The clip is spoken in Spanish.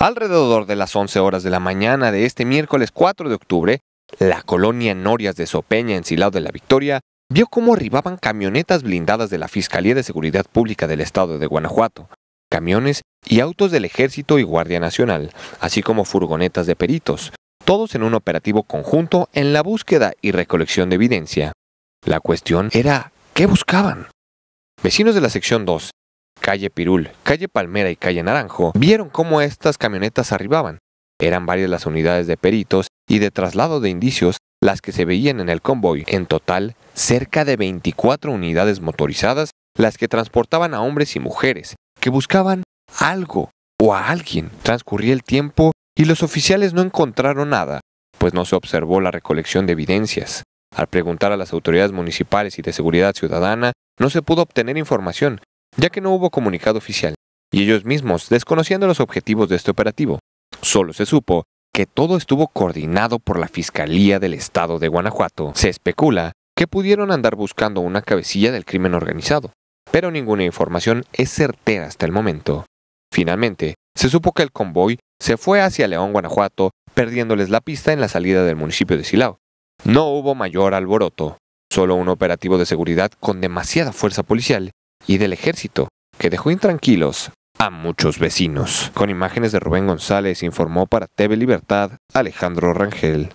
Alrededor de las 11 horas de la mañana de este miércoles 4 de octubre, la colonia Norias de Sopeña, en Silao de la Victoria, vio cómo arribaban camionetas blindadas de la Fiscalía de Seguridad Pública del Estado de Guanajuato, camiones y autos del Ejército y Guardia Nacional, así como furgonetas de peritos, todos en un operativo conjunto en la búsqueda y recolección de evidencia. La cuestión era, ¿qué buscaban? Vecinos de la sección 2 calle Pirul, calle Palmera y calle Naranjo, vieron cómo estas camionetas arribaban. Eran varias las unidades de peritos y de traslado de indicios las que se veían en el convoy. En total, cerca de 24 unidades motorizadas las que transportaban a hombres y mujeres que buscaban algo o a alguien. Transcurría el tiempo y los oficiales no encontraron nada, pues no se observó la recolección de evidencias. Al preguntar a las autoridades municipales y de seguridad ciudadana, no se pudo obtener información, ya que no hubo comunicado oficial, y ellos mismos desconociendo los objetivos de este operativo. Solo se supo que todo estuvo coordinado por la Fiscalía del Estado de Guanajuato. Se especula que pudieron andar buscando una cabecilla del crimen organizado, pero ninguna información es certera hasta el momento. Finalmente, se supo que el convoy se fue hacia León, Guanajuato, perdiéndoles la pista en la salida del municipio de Silao. No hubo mayor alboroto, solo un operativo de seguridad con demasiada fuerza policial y del ejército, que dejó intranquilos a muchos vecinos. Con imágenes de Rubén González informó para TV Libertad Alejandro Rangel.